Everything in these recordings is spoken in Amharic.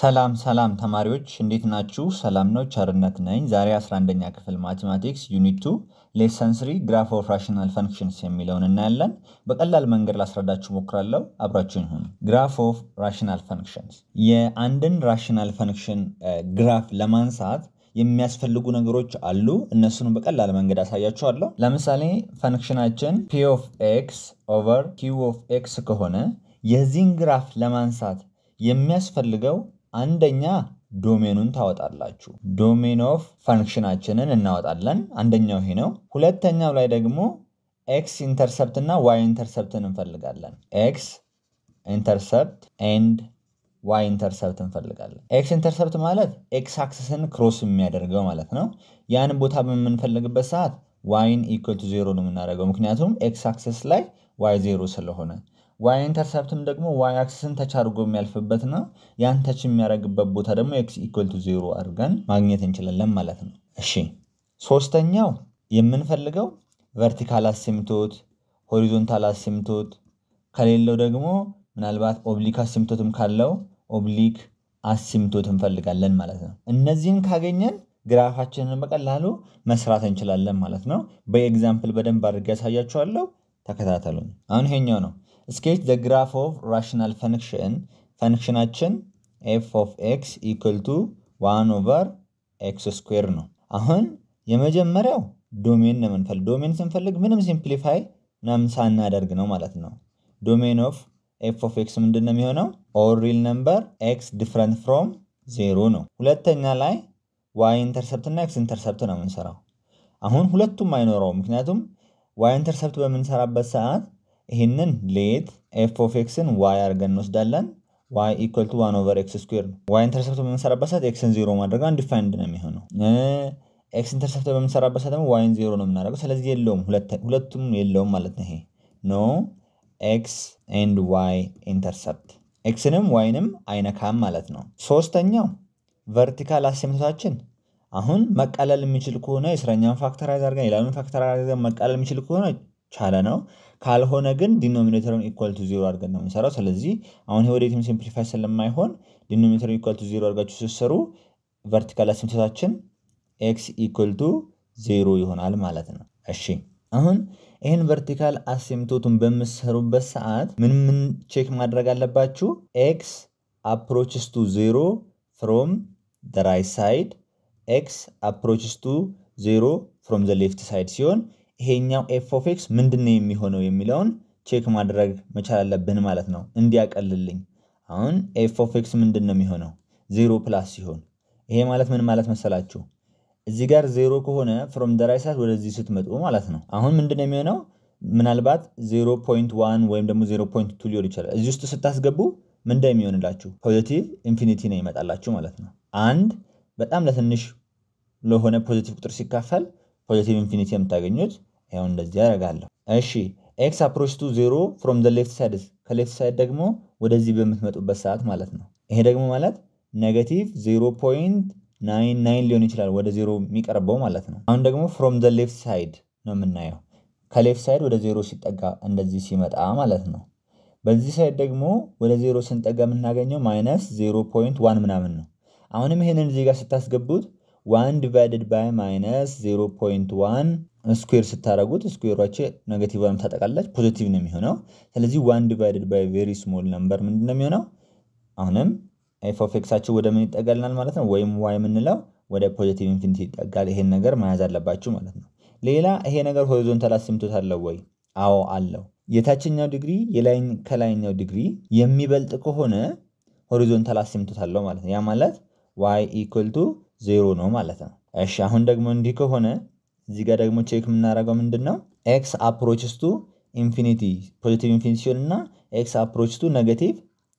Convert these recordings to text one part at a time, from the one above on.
ሰላም ሰላም ተማሪዎች እንዴት ናችሁ? ሰላም ነው፣ ቸርነት ነኝ። ዛሬ 11ኛ ክፍል ማቴማቲክስ ዩኒት ቱ ሌሰን ስሪ ግራፍ ኦፍ ራሽናል ፈንክሽንስ የሚለውን እናያለን። በቀላል መንገድ ላስረዳችሁ ሞክራለሁ፣ አብራችሁን ይሁኑ። ግራፍ ኦፍ ራሽናል ፈንክሽንስ የአንድን ራሽናል ፈንክሽን ግራፍ ለማንሳት የሚያስፈልጉ ነገሮች አሉ። እነሱንም በቀላል መንገድ አሳያችኋለሁ። ለምሳሌ ፈንክሽናችን ፒ ኦፍ ኤክስ ኦቨር ኪው ኦፍ ኤክስ ከሆነ የዚህን ግራፍ ለማንሳት የሚያስፈልገው አንደኛ ዶሜኑን ታወጣላችሁ። ዶሜን ኦፍ ፈንክሽናችንን እናወጣለን። አንደኛው ይሄ ነው። ሁለተኛው ላይ ደግሞ ኤክስ ኢንተርሰፕት እና ዋይ ኢንተርሰፕትን እንፈልጋለን። ኤክስ ኢንተርሰፕት ኤንድ ዋይ ኢንተርሰፕት እንፈልጋለን። ኤክስ ኢንተርሰፕት ማለት ኤክስ አክስስን ክሮስ የሚያደርገው ማለት ነው። ያንን ቦታ በምንፈልግበት ሰዓት ዋይን ኢኮል ቱ ዜሮ ነው የምናደርገው፣ ምክንያቱም ኤክስ አክስስ ላይ ዋይ ዜሮ ስለሆነ ዋይ ኢንተርሰፕትም ደግሞ ዋይ አክሲስን ተች አድርጎ የሚያልፍበት ነው። ያን ተች የሚያደርግበት ቦታ ደግሞ ኤክስ ኢኩል ቱ ዜሮ አድርገን ማግኘት እንችላለን ማለት ነው። እሺ ሶስተኛው የምንፈልገው ቨርቲካል አሲምቶት፣ ሆሪዞንታል አሲምቶት ከሌለው ደግሞ ምናልባት ኦብሊክ አሲምቶትም ካለው ኦብሊክ አሲምቶት እንፈልጋለን ማለት ነው። እነዚህን ካገኘን ግራፋችንን በቀላሉ መስራት እንችላለን ማለት ነው። በኤግዛምፕል በደንብ አድርጌ ያሳያችኋለሁ። ተከታተሉን። አሁን ይሄኛው ነው ስኬች ዘ ግራፍ ኦፍ ራሽናል ፈንክሽን ፈንክሽናችን ኤፍ ኦፍ ኤክስ ኢኩል ቱ ዋን ኦቨር ኤክስ ስኩዌር ነው። አሁን የመጀመሪያው ዶሜን ነው የምንፈልግ። ዶሜን ስንፈልግ ምንም ሲምፕሊፋይ ምናምን ሳናደርግ ነው ማለት ነው። ዶሜን ኦፍ ኤፍ ኦፍ ኤክስ ምንድን ነው የሚሆነው? ኦር ሪል ነምበር ኤክስ ዲፍረንት ፍሮም ዜሮ ነው። ሁለተኛ ላይ ዋይ ኢንተርሰፕት እና ኤክስ ኢንተርሰፕት ነው የምንሰራው። አሁን ሁለቱም አይኖረው፣ ምክንያቱም ዋይ ኢንተርሰፕት በምንሰራበት ሰዓት ይህንን ሌት ኤፍ ኦፍ ኤክስን ዋይ አድርገን እንወስዳለን። ዋይ ኢኳል ቱ ዋን ኦቨር ኤክስ ስኩር ነው። ዋይ ኢንተርሰፕት በምንሰራበት ሰዓት ኤክስን ዜሮ ማድረግ አንዲፋይንድ ነው የሚሆነው። ኤክስ ኢንተርሰፕት በምንሰራበት ሰዓት ደግሞ ዋይን ዜሮ ነው የምናደርገው። ስለዚህ የለውም፣ ሁለቱም የለውም ማለት ነው። ይሄ ኖ ኤክስ ኤንድ ዋይ ኢንተርሰፕት ኤክስንም ዋይንም አይነካም ማለት ነው። ሶስተኛው ቨርቲካል አሴምቶታችን አሁን መቀለል የሚችል ከሆነ የእስረኛን ፋክተራይዝ አድርገን ሌላውን ፋክተራይዝ መቀለል የሚችል ከሆነ ቻለ ነው። ካልሆነ ግን ዲኖሚኔተሩን ኢኳል ቱ ዜሮ አድርገን ነው የምንሰራው። ስለዚህ አሁን ይሄ ወደየትም ሲምፕሊፋይ ስለማይሆን ዲኖሚኔተሩን ኢኳል ቱ ዜሮ አድርጋችሁ ስትሰሩ ቨርቲካል አሲምቶታችን ኤክስ ኢኳል ቱ ዜሮ ይሆናል ማለት ነው። እሺ አሁን ይህን ቨርቲካል አሲምቶቱን በምሰሩበት ሰዓት ምን ምን ቼክ ማድረግ አለባችሁ? ኤክስ አፕሮችስ ቱ ዜሮ ፍሮም ደ ራይት ሳይድ ኤክስ አፕሮችስ ቱ ዜሮ ፍሮም ዘ ሌፍት ሳይድ ሲሆን ይሄኛው ኤፍ ኦፍ ኤክስ ምንድን ነው የሚሆነው የሚለውን ቼክ ማድረግ መቻል አለብን ማለት ነው። እንዲያቀልልኝ አሁን ኤፍ ኦፍ ኤክስ ምንድን ነው የሚሆነው ዜሮ ፕላስ ሲሆን ይሄ ማለት ምን ማለት መሰላችሁ? እዚህ ጋር ዜሮ ከሆነ ፍሮም ደ ሳይድ ወደዚህ ስትመጡ ማለት ነው። አሁን ምንድን ነው የሚሆነው? ምናልባት ዜሮ ዋን ወይም ደግሞ ዜሮ ፖይንት ቱ ሊሆን ይችላል። እዚህ ውስጥ ስታስገቡ ምንድን የሚሆንላችሁ? ፖዚቲቭ ኢንፊኒቲ ነው ይመጣላችሁ ማለት ነው። አንድ በጣም ለትንሽ ለሆነ ፖዚቲቭ ቁጥር ሲካፈል ፖዚቲቭ ኢንፊኒቲ የምታገኙት ያው እንደዚህ ያደርጋለሁ። እሺ ኤክስ አፕሮች ቱ ዜሮ ፍሮም ዘ ሌፍት ሳይድ፣ ከሌፍት ሳይድ ደግሞ ወደዚህ በምትመጡበት ሰዓት ማለት ነው። ይሄ ደግሞ ማለት ኔጋቲቭ ዜሮ ፖይንት ናይን ናይን ሊሆን ይችላል ወደ ዜሮ የሚቀርበው ማለት ነው። አሁን ደግሞ ፍሮም ዘ ሌፍት ሳይድ ነው የምናየው። ከሌፍት ሳይድ ወደ ዜሮ ሲጠጋ እንደዚህ ሲመጣ ማለት ነው። በዚህ ሳይድ ደግሞ ወደ ዜሮ ስንጠጋ የምናገኘው ማይነስ ዜሮ ፖይንት ዋን ምናምን ነው። አሁንም ይሄንን እዚህ ጋር ስታስገቡት ዋን ዲቫይድድ ባይ ማይነስ ዜሮ ፖይንት ዋን ስኩዌር ስታደረጉት ስኩዌሯች ወይም ታጠቃላች ፖዚቲቭ ነው የሚሆነው። ስለዚህ ዋን ዲቫይድድ ባይ ቬሪ ስሞል ነምበር ምንድን ነው የሚሆነው? አሁንም ኤፍ ኦፍ ኤክሳቸው ወደ ምን ይጠጋልናል ማለት ነው? ወይም ዋይ የምንለው ወደ ፖዚቲቭ ኢንፊኒቲ ይጠጋል። ይሄን ነገር መያዝ አለባችሁ ማለት ነው። ሌላ ይሄ ነገር ሆሪዞንታል አስምቶት አለው ወይ? አዎ አለው። የታችኛው ዲግሪ ከላይኛው ዲግሪ የሚበልጥ ከሆነ ሆሪዞንታል አስምቶት አለው ማለት ነው። ያ ማለት ዋይ ኢኩል ቱ ዜሮ ነው ማለት ነው። እሺ አሁን ደግሞ እንዲህ ከሆነ እዚህ ጋር ደግሞ ቼክ የምናደርገው ምንድን ነው ኤክስ አፕሮችስ ቱ ኢንፊኒቲ ፖዚቲቭ ኢንፊኒቲ ሲሆን እና ኤክስ አፕሮች ቱ ነገቲቭ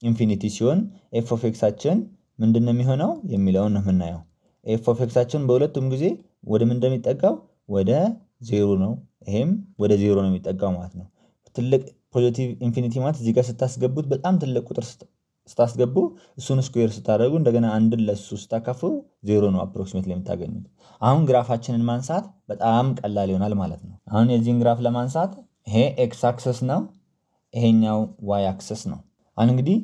ኢንፊኒቲ ሲሆን ኤፍ ኦፍ ኤክሳችን ምንድን ነው የሚሆነው የሚለውን ነው የምናየው። ኤፍ ኦፍ ኤክሳችን በሁለቱም ጊዜ ወደ ምን እንደሚጠጋው ወደ ዜሮ ነው። ይሄም ወደ ዜሮ ነው የሚጠጋው ማለት ነው። ትልቅ ፖዚቲቭ ኢንፊኒቲ ማለት እዚህ ጋር ስታስገቡት በጣም ትልቅ ቁጥር ስታስገቡ እሱን ስኩዌር ስታደርጉ እንደገና አንድን ለሱ ስታካፍሉ ዜሮ ነው አፕሮክሲሜት የምታገኙት። አሁን ግራፋችንን ማንሳት በጣም ቀላል ይሆናል ማለት ነው። አሁን የዚህን ግራፍ ለማንሳት ይሄ ኤክስ አክሰስ ነው፣ ይሄኛው ዋይ አክሰስ ነው። አሁን እንግዲህ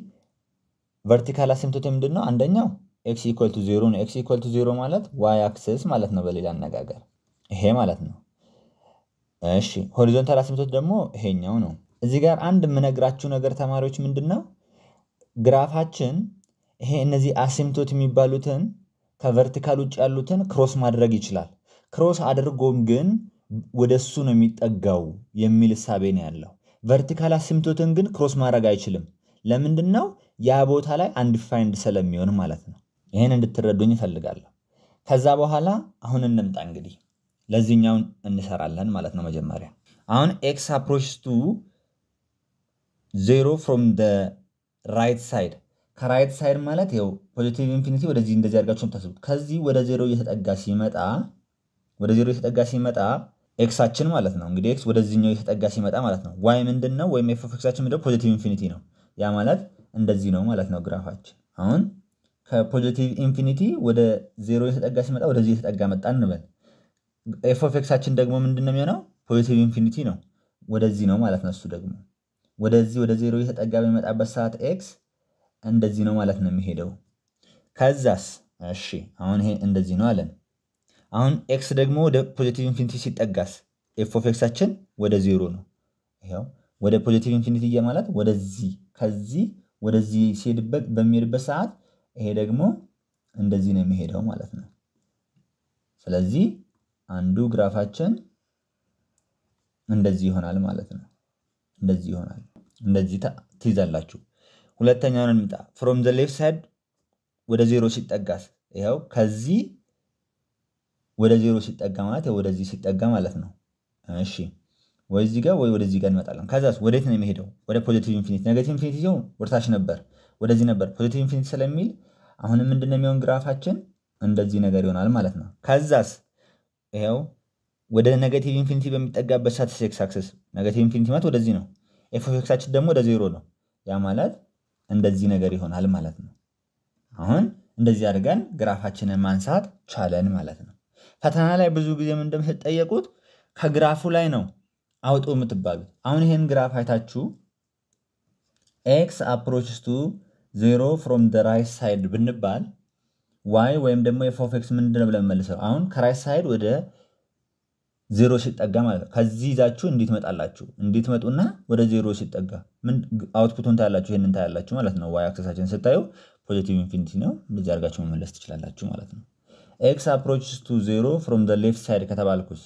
ቨርቲካል አሲምቶት ምንድን ነው? አንደኛው ኤክስ ኢኮል ቱ ዜሮ ነው። ኤክስ ኢኮል ቱ ዜሮ ማለት ዋይ አክሰስ ማለት ነው፣ በሌላ አነጋገር ይሄ ማለት ነው። እሺ ሆሪዞንታል አሲምቶት ደግሞ ይሄኛው ነው። እዚህ ጋር አንድ የምነግራችሁ ነገር ተማሪዎች ምንድን ነው ግራፋችን ይሄ እነዚህ አሲምቶት የሚባሉትን ከቨርቲካል ውጭ ያሉትን ክሮስ ማድረግ ይችላል። ክሮስ አድርጎም ግን ወደ እሱ ነው የሚጠጋው የሚል እሳቤ ነው ያለው። ቨርቲካል አሲምቶትን ግን ክሮስ ማድረግ አይችልም። ለምንድን ነው? ያ ቦታ ላይ አንዲፋይንድ ስለሚሆን ማለት ነው። ይህን እንድትረዱኝ እፈልጋለሁ። ከዛ በኋላ አሁን እንምጣ እንግዲህ ለዚህኛውን እንሰራለን ማለት ነው። መጀመሪያ አሁን ኤክስ አፕሮች ቱ ዜሮ ፍሮም ራይት ሳይድ ከራይት ሳይድ ማለት ው ፖዚቲቭ ኢንፊኒቲ ወደዚህ እንደዚህ አድርጋችሁ የምታስቡት ከዚህ ወደ ዜሮ እየተጠጋ ሲመጣ ወደ ዜሮ እየተጠጋ ሲመጣ ኤክሳችን ማለት ነው እንግዲህ ኤክስ ወደዚህኛው እየተጠጋ ሲመጣ ማለት ነው። ዋይ ምንድን ነው ወይም ኤፍ ኦፍ ኤክሳችን ምንድነው? ፖዚቲቭ ኢንፊኒቲ ነው። ያ ማለት እንደዚህ ነው ማለት ነው ግራፋችን። አሁን ከፖዚቲቭ ኢንፊኒቲ ወደ ዜሮ እየተጠጋ ሲመጣ ወደዚህ እየተጠጋ መጣ እንበል። ኤፍ ኦፍ ኤክሳችን ደግሞ ምንድን ነው የሚሆነው? ፖዚቲቭ ኢንፊኒቲ ነው። ወደዚህ ነው ማለት ነው እሱ ደግሞ ወደዚህ ወደ ዜሮ እየተጠጋ በሚመጣበት ሰዓት ኤክስ እንደዚህ ነው ማለት ነው የሚሄደው። ከዛስ እሺ አሁን ይሄ እንደዚህ ነው አለን። አሁን ኤክስ ደግሞ ወደ ፖዚቲቭ ኢንፊኒቲ ሲጠጋስ ኤፍ ኦፍ ኤክሳችን ወደ ዜሮ ነው። ይኸው ወደ ፖዚቲቭ ኢንፊኒቲ ማለት ወደዚህ ከዚህ ወደዚህ ሲሄድበት በሚሄድበት ሰዓት ይሄ ደግሞ እንደዚህ ነው የሚሄደው ማለት ነው። ስለዚህ አንዱ ግራፋችን እንደዚህ ይሆናል ማለት ነው። እንደዚህ ይሆናል። እንደዚህ ትይዛላችሁ። ሁለተኛውን እንምጣ። ፍሮም ዘ ሌፍት ሳይድ ወደ ዜሮ ሲጠጋስ ይኸው ከዚህ ወደ ዜሮ ሲጠጋ ማለት ወደዚህ ሲጠጋ ማለት ነው። እሺ ወይ እዚህ ጋር ወይ ወደዚህ ጋር እንመጣለን። ከዛስ ወዴት ነው የሚሄደው? ወደ ፖዚቲቭ ኢንፊኒቲ። ኔጌቲቭ ኢንፊኒቲ ሲሆን ወደታች ነበር፣ ወደዚህ ነበር። ፖዚቲቭ ኢንፊኒቲ ስለሚል አሁንም ምንድነው የሚሆን ግራፋችን እንደዚህ ነገር ይሆናል ማለት ነው። ከዛስ ይኸው ወደ ኔጌቲቭ ኢንፊኒቲ በሚጠጋበት ሳትስ ሴክስ አክሰስ ነገቲቭ ኢንፊኒቲ ማለት ወደዚህ ነው። ኤፍ ኦፍ ኤክሳችን ደግሞ ወደ ዜሮ ነው። ያ ማለት እንደዚህ ነገር ይሆናል ማለት ነው። አሁን እንደዚህ አድርገን ግራፋችንን ማንሳት ቻለን ማለት ነው። ፈተና ላይ ብዙ ጊዜ እንደምትጠየቁት ከግራፉ ላይ ነው አውጡ የምትባሉት። አሁን ይህን ግራፍ አይታችሁ ኤክስ አፕሮችስ ቱ ዜሮ ፍሮም ደ ራይት ሳይድ ብንባል ዋይ ወይም ደግሞ ኤፍ ኦፍ ኤክስ ምንድን ነው ብለን መልሰው አሁን ከራይት ሳይድ ወደ ዜሮ ሲጠጋ ማለት ነው። ከዚህ ይዛችሁ እንዴት መጣላችሁ እንዴት መጡና ወደ ዜሮ ሲጠጋ ምን አውትፑቱን ታያላችሁ። ይህንን ታያላችሁ ማለት ነው። ዋይ አክሰሳችን ስታዩ ፖዚቲቭ ኢንፊኒቲ ነው። እንደዚህ አድርጋችሁ መመለስ ትችላላችሁ ማለት ነው። ኤክስ አፕሮችስ ቱ ዜሮ ፍሮም ዘ ሌፍት ሳይድ ከተባልኩስ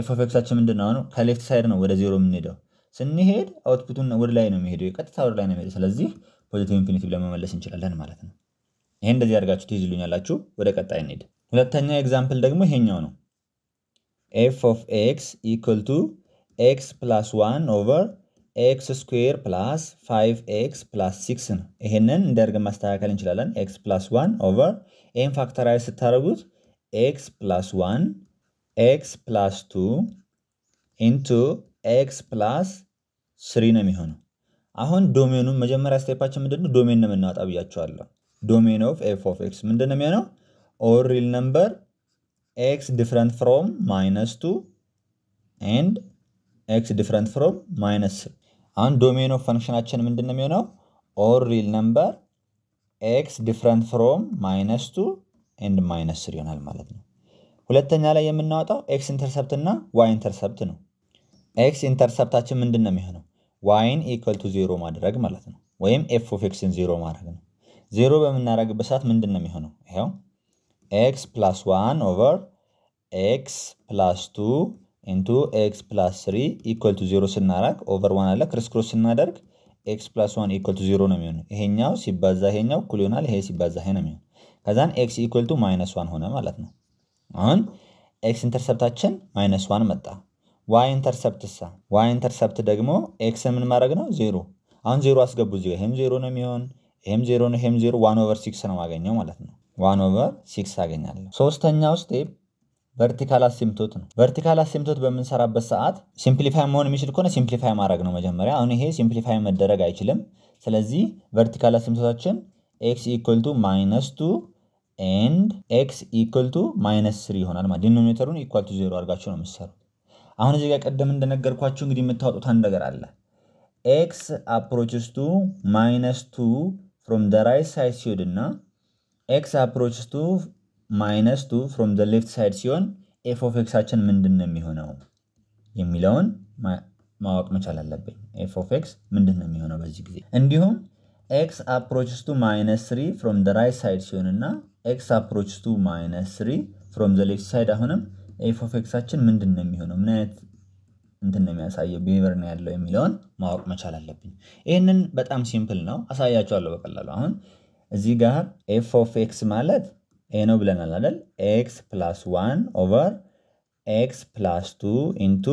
ኤፍ ኦፍ ኤክሳችን ምንድን ነው? ከሌፍት ሳይድ ነው ወደ ዜሮ የምንሄደው። ስንሄድ አውትፑቱን ወደ ላይ ነው የሚሄደው፣ ቀጥታ ወደ ላይ ነው የሚሄደው። ስለዚህ ፖዚቲቭ ኢንፊኒቲ ብለን መመለስ እንችላለን ማለት ነው። ይሄ እንደዚህ አድርጋችሁ ትይዙልኛላችሁ። ወደ ቀጣይ እንሄድ። ሁለተኛው ኤግዛምፕል ደግሞ ይሄኛው ነው። ኤፍ ኦፍ ኤክስ ኢኩል ቱ ኤክስ ፕላስ ዋን ኦቨር ኤክስ ስኩዌር ፕላስ ፋይቭ ኤክስ ፕላስ ሲክስ ነው። ይህንን እንደርግ ማስተካከል እንችላለን። ኤክስ ፕላስ ዋን ኦቨር ይህን ፋክተራይዝ ስታደርጉት ኤክስ ፕላስ ዋን ኤክስ ፕላስ ቱ ኢንቱ ኤክስ ፕላስ ስሪ ነው የሚሆነው። አሁን ዶሜኑ መጀመሪያ ስቴፓችን ምንድን ነው? ዶሜን ነው የምናወጣ ብያቸዋለሁ። ዶሜን ኦፍ ኤፍ ኦፍ ኤክስ ምንድን ነው የሚሆነው? ኦር ሪል ነምበር x different from minus 2 and x different from minus አሁን ዶሜን ኦፍ ፈንክሽናችን ምንድን ነው የሚሆነው? ኦር ሪል ነምበር ኤክስ ዲፍረንት ፍሮም ማይነስ ቱ ኤንድ ማይነስ ስር ይሆናል ማለት ነው። ሁለተኛ ላይ የምናወጣው ኤክስ ኢንተርሰፕት እና ዋይ ኢንተርሰፕት ነው። ኤክስ ኢንተርሰፕታችን ምንድን ነው የሚሆነው? ዋይን ኢኳል ቱ ዜሮ ማድረግ ማለት ነው፣ ወይም ኤፍ ኦፍ ኤክስን ዜሮ ማድረግ ነው። ዜሮ በምናደርግበት ሰዓት ምንድን ነው የሚሆነው? ይኸው ኤክስ ፕላስ ዋን ኦቨር ኤክስ ፕላስ ቱ ኢንቱ ኤክስ ፕላስ ስሪ ኢኳል ቱ ዜሮ ስናረግ ኦቨር ዋን አለ ክርስክሮስ ስናደርግ ኤክስ ፕላስ ዋን ኢኳል ቱ ዜሮ ነው የሚሆነው። ይሄኛው ሲባዛ ይሄኛው እኩል ይሆናል። ይሄ ሲባዛ ይሄ ነው የሚሆነው። ከዛን ኤክስ ኢኳል ቱ ማይነስ ዋን ሆነ ማለት ነው። አሁን ኤክስ ኢንተርሰፕታችን ማይነስ ዋን መጣ። ዋይ ኢንተርሰፕት ሳ ዋይ ኢንተርሰፕት ደግሞ ኤክስ ምን ማድረግ ነው ዜሮ። አሁን ዜሮ አስገቡ እዚህ ይሄም ዜሮ ነው የሚሆን ይሄም ዜሮ ነው ይሄም ዜሮ ዋን ኦቨር ሲክስ ነው ማገኘው ማለት ነው። ዋን ኦቨር ሲክስ አገኛለሁ። ሶስተኛው ስቴፕ ቨርቲካል አሲምቶት ነው። ቨርቲካል አሲምቶት በምንሰራበት ሰዓት ሲምፕሊፋይ መሆን የሚችል ከሆነ ሲምፕሊፋይ ማድረግ ነው መጀመሪያ። አሁን ይሄ ሲምፕሊፋይ መደረግ አይችልም። ስለዚህ ቨርቲካል አሲምቶታችን ኤክስ ኢኩል ቱ ማይነስ ቱ ኤንድ ኤክስ ኢኩል ቱ ማይነስ ስሪ ይሆናል ማለት ዲኖሚኔተሩን ኢኳል ቱ ዜሮ አድርጋችሁ ነው የምትሰሩት። አሁን እዚህ ጋር ቀደም እንደነገርኳችሁ እንግዲህ የምታወጡት አንድ ነገር አለ። ኤክስ አፕሮችስ ቱ ማይነስ ቱ ፍሮም ደ ራይት ሳይድ ሲሄድና ኤክስ አፕሮች ቱ ማይነስ ቱ ፍሮም ዘ ሌፍት ሳይድ ሲሆን ኤፍ ኦፍ ኤክሳችን ምንድን ነው የሚሆነው የሚለውን ማወቅ መቻል አለብኝ። ኤፍ ኦፍ ኤክስ ምንድን ነው የሚሆነው በዚህ ጊዜ። እንዲሁም ኤክስ አፕሮችስ ቱ ማይነስ ስሪ ፍሮም ዘ ራይት ሳይድ ሲሆን እና ኤክስ አፕሮችስ ቱ ማይነስ ስሪ ፍሮም ዘ ሌፍት ሳይድ አሁንም ኤፍ ኦፍ ኤክሳችን ምንድን ነው የሚሆነው ምን አይነት እንትን ነው የሚያሳየው ቢሄቨር ነው ያለው የሚለውን ማወቅ መቻል አለብኝ። ይህንን በጣም ሲምፕል ነው አሳያቸዋለሁ በቀላሉ አሁን እዚህ ጋር ኤፍ ኦፍ ኤክስ ማለት ኤ ነው ብለናል አይደል? ኤክስ ፕላስ ዋን ኦቨር ኤክስ ፕላስ ቱ ኢንቱ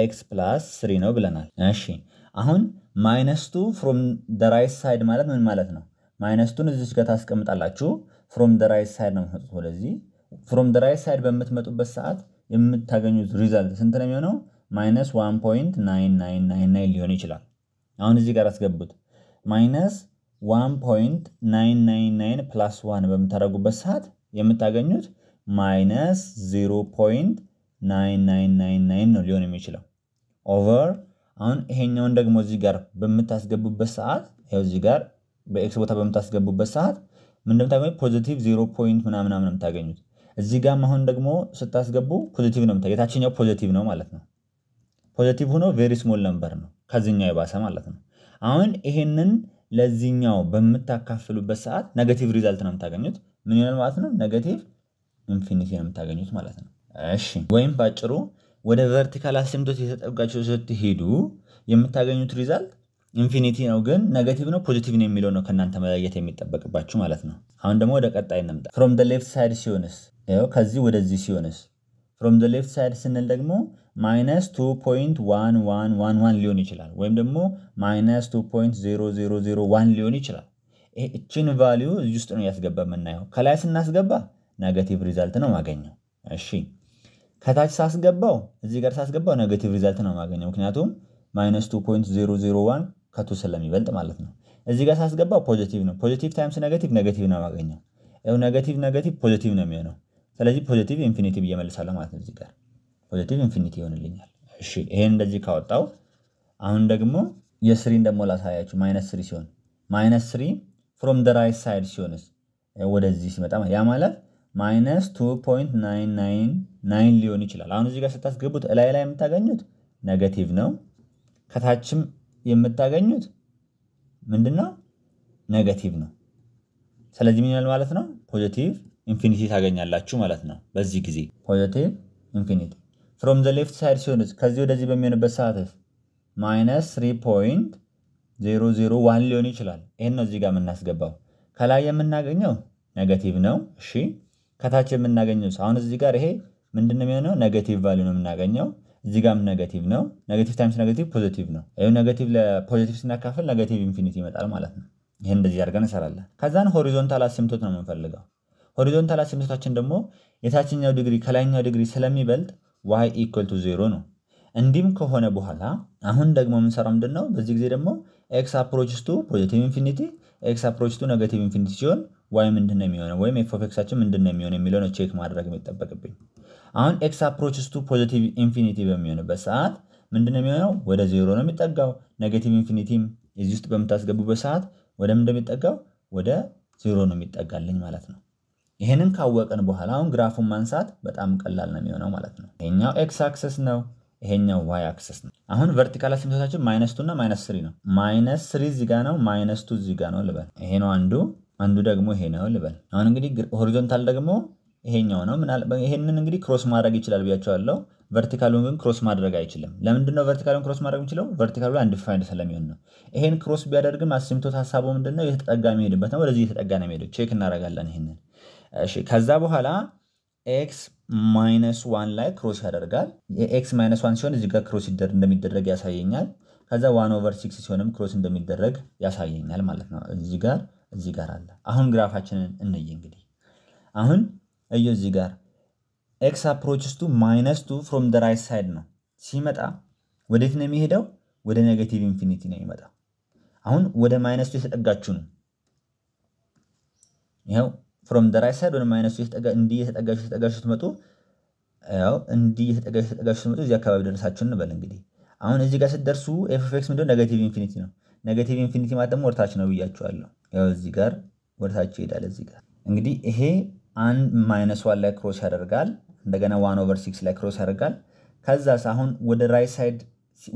ኤክስ ፕላስ ስሪ ነው ብለናል። እሺ አሁን ማይነስ ቱ ፍሮም ደራይት ሳይድ ማለት ምን ማለት ነው? ማይነስ ቱን እዚች ጋር ታስቀምጣላችሁ። ፍሮም ደራይት ሳይድ ነው የምትመጡት። ወደዚህ ፍሮም ደራይት ሳይድ በምትመጡበት ሰዓት የምታገኙት ሪዛልት ስንት ነው የሚሆነው? ማይነስ ዋን ፖይንት ናይን ናይን ናይን ናይን ሊሆን ይችላል። አሁን እዚህ ጋር አስገቡት ማይነስ ዋን ፖይንት ናይን ናይን ናይን ፕላስ ዋን በምታደርጉበት ሰዓት የምታገኙት ማይነስ ዜሮ ፖይንት ናይን ናይን ናይን ናይን ነው ሊሆን የሚችለው ኦቨር አሁን ይሄኛውን ደግሞ እዚህ ጋር በምታስገቡበት ሰዓት ይኸው እዚህ ጋር በኤክስ ቦታ በምታስገቡበት ሰዓት ምን እንደምታገኙት ፖዚቲቭ ዜሮ ፖይንት ምናምን ነው የምታገኙት። እዚህ ጋር አሁን ደግሞ ስታስገቡ ፖዚቲቭ ነው የምታገኙት። የታችኛው ፖዚቲቭ ነው ማለት ነው። ፖዚቲቭ ሆኖ ቬሪ ስሞል ነምበር ነው ከዚኛው የባሰ ማለት ነው። አሁን ይሄንን ለዚህኛው በምታካፍሉበት ሰዓት ነገቲቭ ሪዛልት ነው የምታገኙት። ምን ይሆናል ማለት ነው? ነገቲቭ ኢንፊኒቲ ነው የምታገኙት ማለት ነው። እሺ፣ ወይም ባጭሩ ወደ ቨርቲካል አሲምቶት የተጠጋችሁ ስትሄዱ የምታገኙት ሪዛልት ኢንፊኒቲ ነው፣ ግን ነገቲቭ ነው ፖዚቲቭ ነው የሚለው ነው ከእናንተ መለየት የሚጠበቅባችሁ ማለት ነው። አሁን ደግሞ ወደ ቀጣይ እንምጣ። ፍሮም ደ ሌፍት ሳይድ ሲሆንስ፣ ከዚህ ወደዚህ ሲሆንስ ፍሮም ዘ ሌፍት ሳይድ ስንል ደግሞ ማይነስ 2.1111 ሊሆን ይችላል፣ ወይም ደግሞ ማይነስ 2.0001 ሊሆን ይችላል። እችን ቫሊዩ እዚህ ውስጥ ነው እያስገባ የምናየው። ከላይ ስናስገባ ነገቲቭ ሪዛልት ነው ማገኘው። እሺ ከታች ሳስገባው እዚህ ጋር ሳስገባው ነገቲቭ ሪዛልት ነው ማገኘው፣ ምክንያቱም ማይነስ 2.001 ከቱ ስለሚበልጥ ማለት ነው። እዚህ ጋር ሳስገባው ፖዚቲቭ ነው። ፖዚቲቭ ታይምስ ነገቲቭ ነገቲቭ ነው ማገኘው። ይኸው ነገቲቭ ነገቲቭ ፖዚቲቭ ነው የሚሆነው ስለዚህ ፖዚቲቭ ኢንፊኒቲ እየመልሳለ ማለት ነው። እዚህ ጋር ፖዚቲቭ ኢንፊኒቲ ይሆንልኛል። እሺ ይሄን እንደዚህ ካወጣው አሁን ደግሞ የስሪን ደግሞ ላሳያችሁ። ማይነስ ስሪ ሲሆን ማይነስ ስሪ ፍሮም ደ ራይት ሳይድ ሲሆንስ ወደዚህ ሲመጣ ያ ማለት ማይነስ ቱ ፖይንት ናይን ናይን ናይን ሊሆን ይችላል። አሁን እዚህ ጋር ስታስገቡት እላይ ላይ የምታገኙት ነገቲቭ ነው። ከታችም የምታገኙት ምንድን ነው? ነገቲቭ ነው። ስለዚህ ምን ማለት ነው ፖዚቲቭ ኢንፊኒቲ ታገኛላችሁ ማለት ነው። በዚህ ጊዜ ፖዘቲቭ ኢንፊኒቲ ፍሮም ዘ ሌፍት ሳይድ ሲሆን ከዚህ ወደዚህ በሚሆንበት ሰዓትስ ማይነስ ትሪ ፖይንት ዜሮ ዜሮ ዋን ሊሆን ይችላል። ይህን ነው እዚህ ጋር የምናስገባው። ከላይ የምናገኘው ኔጋቲቭ ነው። እሺ ከታች የምናገኘው አሁን እዚህ ጋር ይሄ ምንድን ነው የሚሆነው? ኔጋቲቭ ቫሊዩ ነው የምናገኘው። እዚህ ጋርም ኔጋቲቭ ነው። ኔጋቲቭ ታይምስ ኔጋቲቭ ፖዚቲቭ ነው። ይህ ኔጋቲቭ ለፖዚቲቭ ስናካፍል ኔጋቲቭ ኢንፊኒቲ ይመጣል ማለት ነው። ይህን እንደዚህ አድርገን እንሰራለን። ከዛን ሆሪዞንታል አሲምቶት ነው የምንፈልገው ሆሪዞንታል አሲምቶታችን ደግሞ የታችኛው ዲግሪ ከላይኛው ዲግሪ ስለሚበልጥ ዋይ ኢኩል ቱ ዜሮ ነው። እንዲህም ከሆነ በኋላ አሁን ደግሞ የምንሰራው ምንድን ነው? በዚህ ጊዜ ደግሞ ኤክስ አፕሮችስ ቱ ፖዚቲቭ ኢንፊኒቲ ኤክስ አፕሮች ቱ ኔጋቲቭ ኢንፊኒቲ ሲሆን ዋይ ምንድን ነው የሚሆነው ወይም ኤፍ ኦፍ ኤክሳችን ምንድን ነው የሚሆነው የሚለው ነው ቼክ ማድረግ የሚጠበቅብኝ። አሁን ኤክስ አፕሮችስ ቱ ፖዚቲቭ ኢንፊኒቲ በሚሆንበት ሰዓት ምንድን ነው የሚሆነው? ወደ ዜሮ ነው የሚጠጋው። ኔጋቲቭ ኢንፊኒቲም እዚህ ውስጥ በምታስገቡበት ሰዓት ወደ ምን እንደሚጠጋው ወደ ዜሮ ነው የሚጠጋልኝ ማለት ነው። ይህንን ካወቀን በኋላ አሁን ግራፉን ማንሳት በጣም ቀላል ነው የሚሆነው ማለት ነው። ይሄኛው ኤክስ አክሰስ ነው፣ ይሄኛው ዋይ አክሰስ ነው። አሁን ቨርቲካል አሲምቶታችን ማይነስ ቱ እና ማይነስ ስሪ ነው። ማይነስ ስሪ እዚህ ጋ ነው፣ ማይነስ ቱ እዚህ ጋ ነው ልበል። ይሄ ነው አንዱ፣ አንዱ ደግሞ ይሄ ነው ልበል። አሁን እንግዲህ ሆሪዞንታል ደግሞ ይሄኛው ነው። ይሄንን እንግዲህ ክሮስ ማድረግ ይችላል ብያቸዋለሁ። ቨርቲካሉን ግን ክሮስ ማድረግ አይችልም። ለምንድን ነው ቨርቲካሉን ክሮስ ማድረግ የሚችለው? ቨርቲካሉ አንዲፋይንድ ስለሚሆን ነው። ይሄን ክሮስ ቢያደርግም አሲምቶት ሀሳቡ ምንድነው? ነው? እየተጠጋ የሚሄድበት ነው። ወደዚህ እየተጠጋ ነው የሚሄደው። ቼክ እናደርጋለን ይሄንን እሺ ከዛ በኋላ ኤክስ ማይነስ ዋን ላይ ክሮስ ያደርጋል። የኤክስ ማይነስ ዋን ሲሆን እዚህ ጋር ክሮስ እንደሚደረግ ያሳየኛል። ከዛ ዋን ኦቨር ሲክስ ሲሆንም ክሮስ እንደሚደረግ ያሳየኛል ማለት ነው። እዚህ ጋር እዚህ ጋር አለ። አሁን ግራፋችንን እንይ። እንግዲህ አሁን እዩ እዚህ ጋር ኤክስ አፕሮችስ ቱ ማይነስ ቱ ፍሮም ደ ራይት ሳይድ ነው ሲመጣ፣ ወዴት ነው የሚሄደው? ወደ ኔጋቲቭ ኢንፊኒቲ ነው የሚመጣው። አሁን ወደ ማይነስ ቱ የተጠጋችሁ ነው ይኸው ፍሮም ደ ራይት ሳይድ ወደ ማይነሱ እንዲህ የተጠጋችሁ የተጠጋችሁ ስትመጡ ያው እንዲህ የተጠጋችሁ የተጠጋችሁ ስትመጡ እዚህ አካባቢ ደረሳችሁ እንበል። እንግዲህ አሁን እዚህ ጋር ስትደርሱ ኤፍ ኦፍ ኤክስ ምንድነው? ኔጋቲቭ ኢንፊኒቲ ነው። ኔጋቲቭ ኢንፊኒቲ ማለት ደግሞ ወርታች ነው ብያችኋለሁ። ያው እዚህ ጋር ወርታች ይሄዳል። እዚህ ጋር እንግዲህ ይሄ አንድ ማይነስ ዋን ላይ ክሮስ ያደርጋል። እንደገና ዋን ኦቨር ሲክስ ላይ ክሮስ ያደርጋል። ከዛስ አሁን ወደ ራይት ሳይድ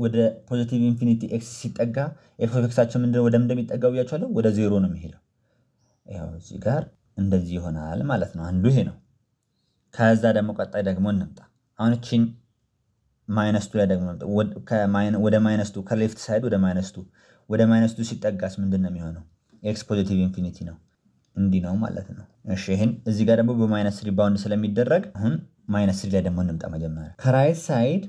ወደ ፖዚቲቭ ኢንፊኒቲ ኤክስ ሲጠጋ ኤፍ ኦፍ ኤክሳችን ምንድነው? ወደ ምን እንደሚጠጋው ብያችኋለሁ። ወደ ዜሮ ነው የሚሄደው። ያው እዚህ ጋር እንደዚህ ይሆናል ማለት ነው። አንዱ ይሄ ነው። ከዛ ደግሞ ቀጣይ ደግሞ እንምጣ። አሁን እቺን ማይነስቱ ላይ ደግሞ ወደ ማይነስቱ ከሌፍት ሳይድ ወደ ማይነስቱ ወደ ማይነስቱ ሲጠጋስ ምንድን ነው የሚሆነው? ኤክስ ፖዚቲቭ ኢንፊኒቲ ነው። እንዲህ ነው ማለት ነው። እሺ ይህን እዚህ ጋር ደግሞ በማይነስ ስሪ ባውንድ ስለሚደረግ አሁን ማይነስ ስሪ ላይ ደግሞ እንምጣ። መጀመሪያ ከራይት ሳይድ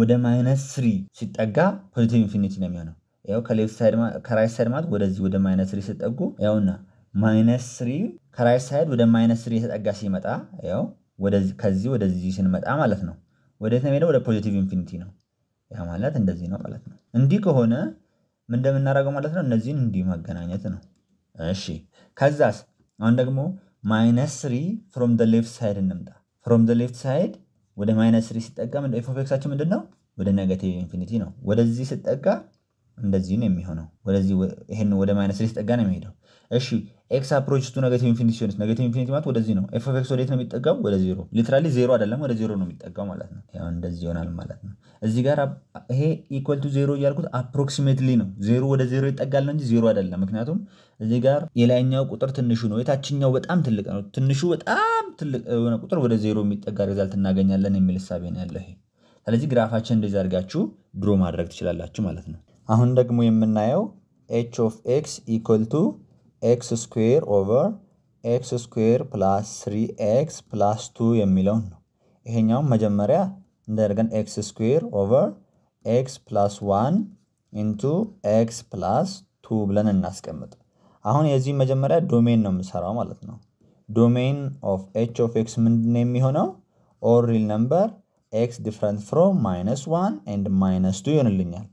ወደ ማይነስ ስሪ ሲጠጋ ፖዚቲቭ ኢንፊኒቲ ነው የሚሆነው። ያው ከሌፍት ሳይድ ከራይት ሳይድ ማለት ወደዚህ ወደ ማይነስ ስሪ ሲጠጉ ያውና ማይነስ ስሪ ከራይት ሳይድ ወደ ማይነስ ስሪ የተጠጋ ሲመጣ ያው ከዚህ ወደዚህ ስንመጣ ማለት ነው ወደየት ነው የሚሄደው? ወደ ፖዚቲቭ ኢንፊኒቲ ነው። ያ ማለት እንደዚህ ነው ማለት ነው። እንዲህ ከሆነ ምን እንደምናደርገው ማለት ነው እነዚህን እንዲህ ማገናኘት ነው። እሺ ከዛስ አሁን ደግሞ ማይነስ ስሪ ፍሮም ደ ሌፍት ሳይድ እንምጣ። ፍሮም ደ ሌፍት ሳይድ ወደ ማይነስ ስሪ ሲጠጋ ኤፍ ኦፍ ኤክሳችን ምንድን ነው? ወደ ኔጋቲቭ ኢንፊኒቲ ነው። ወደዚህ ስጠጋ እንደዚህ ነው የሚሆነው። ወደዚህ ይሄን ወደ ማይነስ ስሪ ሲጠጋ ነው የሚሄደው እሺ ኤክስ አፕሮች ቱ ነገቲቭ ኢንፊኒቲ ሲሆንስ ነገቲቭ ኢንፊኒቲ ማለት ወደዚህ ነው። ኤፍ ኦፍ ኤክስ ወዴት ነው የሚጠጋው? ወደ ዜሮ። ሊትራሊ ዜሮ አይደለም ወደ ዜሮ ነው የሚጠጋው ማለት ነው። ያው እንደዚህ ይሆናል ማለት ነው። እዚህ ጋር ይሄ ኢኳል ቱ ዜሮ እያልኩት አፕሮክሲሜትሊ ነው። ዜሮ ወደ ዜሮ ይጠጋል ነው እንጂ ዜሮ አይደለም። ምክንያቱም እዚህ ጋር የላይኛው ቁጥር ትንሹ ነው፣ የታችኛው በጣም ትልቅ ነው። ትንሹ በጣም ትልቅ የሆነ ቁጥር ወደ ዜሮ የሚጠጋ ሪዛልት እናገኛለን የሚል እሳቤ ነው ያለው ይሄ። ስለዚህ ግራፋችን እንደዚህ አድርጋችሁ ድሮ ማድረግ ትችላላችሁ ማለት ነው። አሁን ደግሞ የምናየው ኤች ኦፍ ኤክስ ኢኳል ቱ ኤክስ ስኩዌር ኦቨር ኤክስ ስኩዌር ፕላስ ስሪ ኤክስ ፕላስ ቱ የሚለውን ነው። ይሄኛውም መጀመሪያ እንደገን ኤክስ ስኩዌር ኦቨር ኤክስ ፕላስ ዋን ኢንቱ ኤክስ ፕላስ ቱ ብለን እናስቀምጥ። አሁን የዚህ መጀመሪያ ዶሜን ነው የምሰራው ማለት ነው። ዶሜን ኦፍ ኤች ኦፍ ኤክስ ምንድን የሚሆነው ኦር ሪል ነምበር ኤክስ ዲፍረንት ፍሮም ማይነስ ዋን ኤንድ ማይነስ ቱ ይሆንልኛል።